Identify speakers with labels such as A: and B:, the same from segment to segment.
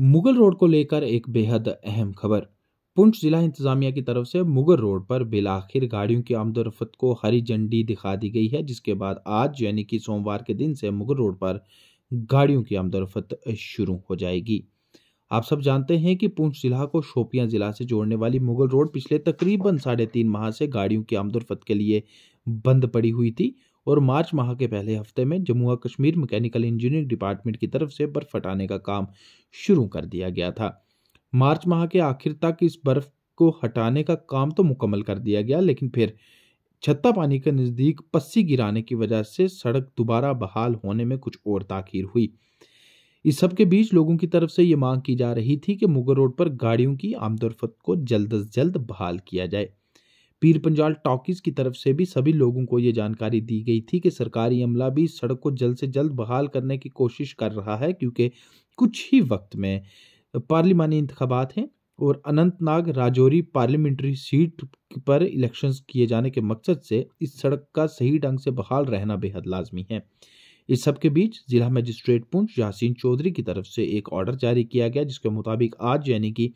A: Mughal road को लेकर एक बेहद अहम खबर पुंछ जिला इंतजामिया की तरफ से मुगल रोड पर बिलाखिर गाड़ियों की आमदोरफत को हरी झंडी दिखा दी गई है जिसके बाद आज यानी कि सोमवार के दिन से मुगल रोड पर गाड़ियों की आमदोरफत शुरू हो जाएगी आप सब जानते हैं कि पुंछ जिला को शोपियां जिला से जोड़ने वाली मुगल रोड पिछले तकरीबन साढ़े तीन माह से गाड़ियों की आमदोरफत के लिए बंद पड़ी हुई थी और मार्च माह के पहले हफ्ते में जम्मू और कश्मीर मैकेनिकल इंजीनियरिंग डिपार्टमेंट की तरफ से बर्फ हटाने का काम शुरू कर दिया गया था मार्च माह के आखिर तक इस बर्फ को हटाने का काम तो मुकम्मल कर दिया गया लेकिन फिर छत्ता पानी के नज़दीक पस्सी गिराने की वजह से सड़क दोबारा बहाल होने में कुछ और ताखिर हुई इस सब के बीच लोगों की तरफ से ये मांग की जा रही थी कि मुगल रोड पर गाड़ियों की आमदोरफत को जल्द अज जल्द बहाल किया जाए पीर पंजाल टॉकीज की तरफ से भी सभी लोगों को ये जानकारी दी गई थी कि सरकारी अमला भी इस सड़क को जल्द से जल्द बहाल करने की कोशिश कर रहा है क्योंकि कुछ ही वक्त में पार्लिमानी इंतबात हैं और अनंतनाग राजौरी पार्लियामेंट्री सीट पर इलेक्शंस किए जाने के मकसद से इस सड़क का सही ढंग से बहाल रहना बेहद लाजमी है इस सब के बीच जिला मजिस्ट्रेट पुंछ यासीन चौधरी की तरफ से एक ऑर्डर जारी किया गया जिसके मुताबिक आज यानी कि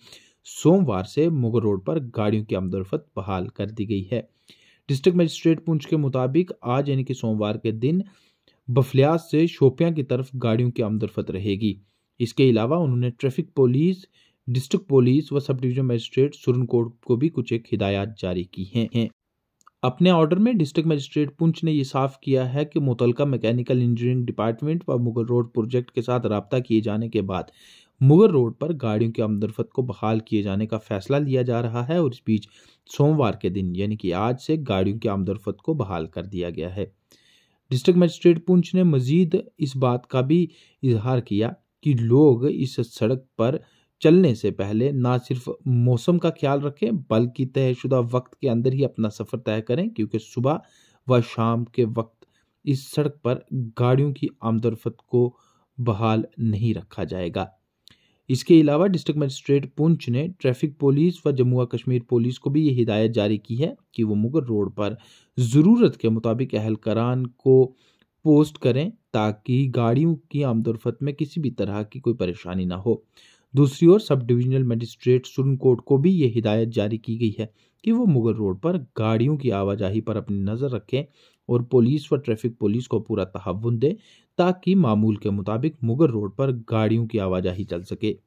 A: सोमवार से मुगल रोड पर गाड़ियों की आमदोरफत बहाल कर दी गई है डिस्ट्रिक्ट मजिस्ट्रेट पुंछ के मुताबिक आज यानी कि सोमवार के दिन बफलियास से शोपियां की तरफ गाड़ियों की आमदोरफत रहेगी इसके अलावा उन्होंने ट्रैफिक पुलिस डिस्ट्रिक्ट पुलिस व सब डिविजन मजिस्ट्रेट कोर्ट को भी कुछ एक हिदायत जारी की हैं अपने ऑर्डर में डिस्ट्रिक्ट मजिस्ट्रेट पुंछ ने यह साफ किया है कि मुतलका मैकेनिकल इंजीनियरिंग डिपार्टमेंट व मुगल रोड प्रोजेक्ट के साथ रबता किए जाने के बाद मुगर रोड पर गाड़ियों की आमदरफत को बहाल किए जाने का फैसला लिया जा रहा है और इस बीच सोमवार के दिन यानी कि आज से गाड़ियों की आमदरफत को बहाल कर दिया गया है डिस्ट्रिक्ट मजिस्ट्रेट पुंछ ने मजीद इस बात का भी इजहार किया कि लोग इस सड़क पर चलने से पहले ना सिर्फ मौसम का ख्याल रखें बल्कि तयशुदा वक्त के अंदर ही अपना सफ़र तय करें क्योंकि सुबह व शाम के वक्त इस सड़क पर गाड़ियों की आमदरफत को बहाल नहीं रखा जाएगा इसके अलावा डिस्ट्रिक्ट मजिस्ट्रेट पुंछ ने ट्रैफिक पुलिस व जम्मू कश्मीर पुलिस को भी ये हिदायत जारी की है कि वो मुगल रोड पर ज़रूरत के मुताबिक अहलकरान को पोस्ट करें ताकि गाड़ियों की आमदोरफत में किसी भी तरह की कोई परेशानी ना हो दूसरी ओर सब डिविजनल मजिस्ट्रेट कोर्ट को भी ये हिदायत जारी की गई है कि वो मुगल रोड पर गाड़ियों की आवाजाही पर अपनी नज़र रखें और पुलिस व ट्रैफिक पुलिस को पूरा तहवन दे ताकि मामूल के मुताबिक मुगर रोड पर गाड़ियों की आवाजाही चल सके